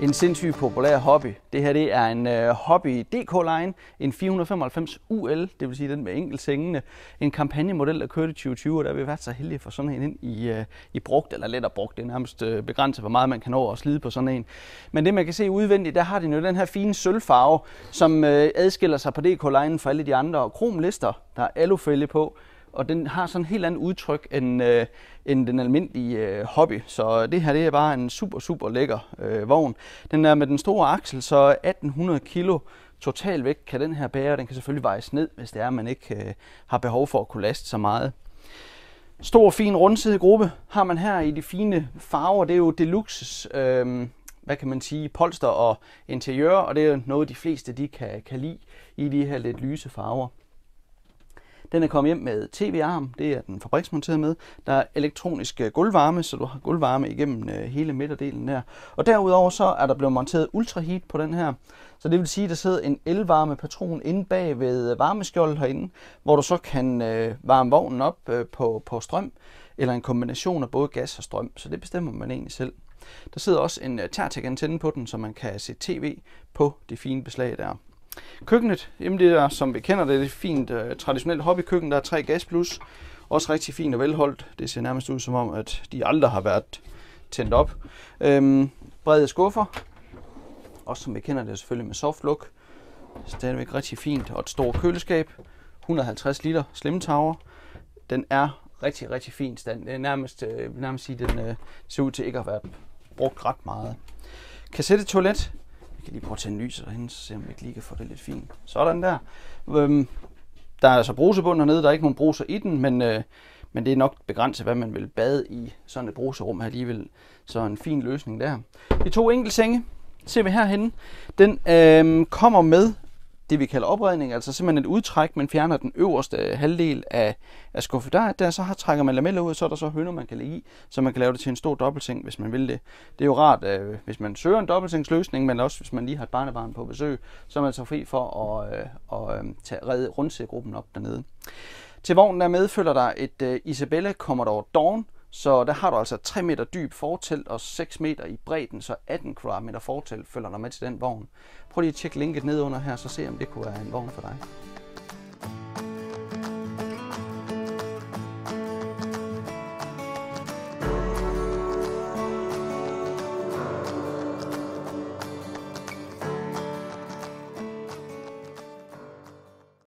en sindssygt populær hobby. Det her det er en uh, Hobby DK-line, en 495 UL, det vil sige den med enkeltsengene. En kampagnemodel, der kørte i 2020, og der har vi været så heldige for sådan en ind i, uh, i brugt, eller lettere brugt. Det er nærmest uh, begrænset, hvor meget man kan nå at slide på sådan en. Men det man kan se udvendigt, der har den jo den her fine sølvfarve, som uh, adskiller sig på DK-linen fra alle de andre kromlister. Der er alufælge på og den har sådan en helt anden udtryk end, øh, end den almindelige øh, hobby. Så det her det er bare en super, super lækker øh, vogn. Den er med den store aksel, så 1800 kilo total vægt kan den her bære, den kan selvfølgelig vejes ned, hvis det er, at man ikke øh, har behov for at kunne laste så meget. Stor, fin rundsidig gruppe har man her i de fine farver. Det er jo deluxe, øh, hvad kan man sige, polster og interiør, og det er noget, de fleste de kan, kan lide i de her lidt lyse farver. Den er kommet hjem med tv-arm, det er den fabriksmonteret med. Der er elektronisk øh, gulvvarme, så du har gulvvarme igennem øh, hele midterdelen der. Og derudover så er der blevet monteret ultraheat på den her. Så det vil sige, at der sidder en elvarmepatron inde bag ved øh, varmeskjoldet herinde, hvor du så kan varme vognen op på, på strøm, eller en kombination af både gas og strøm. Så det bestemmer man egentlig selv. Der sidder også en tærtek antenne på den, så man kan se tv på det fine beslag der. Køkkenet, jamen det er, som vi kender det, det er et fint uh, traditionelt hobbykøkken. Der er tre gas plus. Også rigtig fint og velholdt. Det ser nærmest ud som om, at de aldrig har været tændt op. Øhm, brede skuffer. Også som vi kender det selvfølgelig med softluk. Stadigvæk rigtig fint og et stort køleskab. 150 liter slim tower. Den er rigtig, rigtig fin stand. er øh, nærmest, øh, nærmest sige, den øh, ser ud til ikke at have været brugt ret meget. Kassettetoilet kan lige prøve at tænde lyset lys så se om vi ikke lige kan få det lidt fint. Sådan der. Øhm, der er altså brusebund hernede, der er ikke nogen bruser i den, men, øh, men det er nok begrænset, hvad man vil bade i sådan et bruserum her alligevel. Så en fin løsning der. De to enkeltsenge ser vi herhenne. Den øh, kommer med det, vi kalder opredning, altså simpelthen et udtræk, man fjerner den øverste halvdel af, af skuffet der så har, trækker man lameller ud, så er der så hønder, man kan lægge i, så man kan lave det til en stor dobbeltseng, hvis man vil det. Det er jo rart, øh, hvis man søger en dobbeltsengsløsning, men også hvis man lige har et barnebarn på besøg, så er man så fri for at, øh, at øh, tage, redde rundsegruppen op dernede. Til vognen der medfølger der et øh, Isabella Commodore Dawn, så der har du altså 3 meter dyb fortelt og 6 meter i bredden, så 18 kvadratmeter fortelt følger dig med til den vogn. Prøv lige at tjekke linket nedenunder her, så se om det kunne være en vogn for dig.